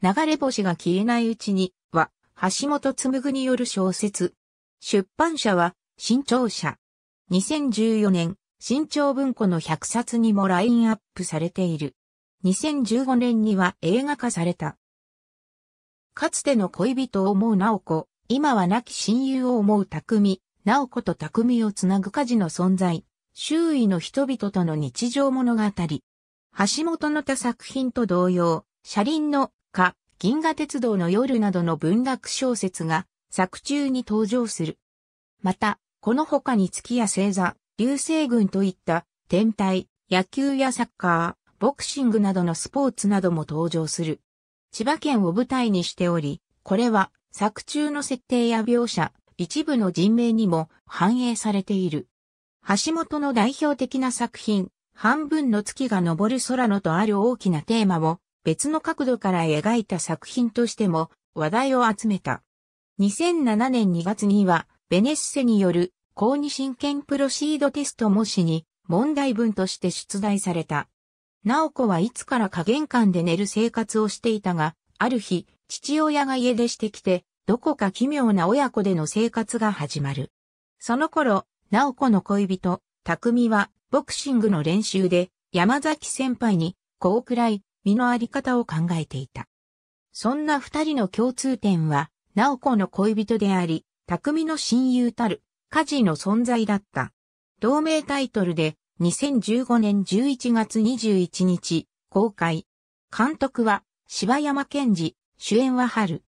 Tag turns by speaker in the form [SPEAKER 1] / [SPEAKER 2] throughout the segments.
[SPEAKER 1] 流れ星が消えないうちには、橋本ぐによる小説。出版社は、新潮社。2014年、新潮文庫の100冊にもラインアップされている。2015年には映画化された。かつての恋人を思う直子、今は亡き親友を思う匠、直子と匠をつなぐ家事の存在、周囲の人々との日常物語。橋本の他作品と同様、車輪のか、銀河鉄道の夜などの文楽小説が作中に登場する。また、この他に月や星座、流星群といった天体、野球やサッカー、ボクシングなどのスポーツなども登場する。千葉県を舞台にしており、これは作中の設定や描写、一部の人名にも反映されている。橋本の代表的な作品、半分の月が昇る空のとある大きなテーマを別の角度から描いた作品としても話題を集めた。2007年2月には、ベネッセによる公認神剣プロシードテスト模試に問題文として出題された。直子はいつから加減関で寝る生活をしていたが、ある日、父親が家出してきて、どこか奇妙な親子での生活が始まる。その頃、直子の恋人、匠はボクシングの練習で山崎先輩にこうくらい身のあり方を考えていた。そんな二人の共通点は、オコの恋人であり、匠の親友たる、家事の存在だった。同名タイトルで、2015年11月21日、公開。監督は、柴山健二、主演は春。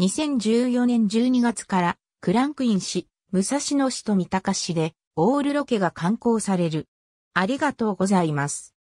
[SPEAKER 1] 2014年12月から、クランクインし、武蔵野市と三鷹市で、オールロケが刊行される。ありがとう
[SPEAKER 2] ございます。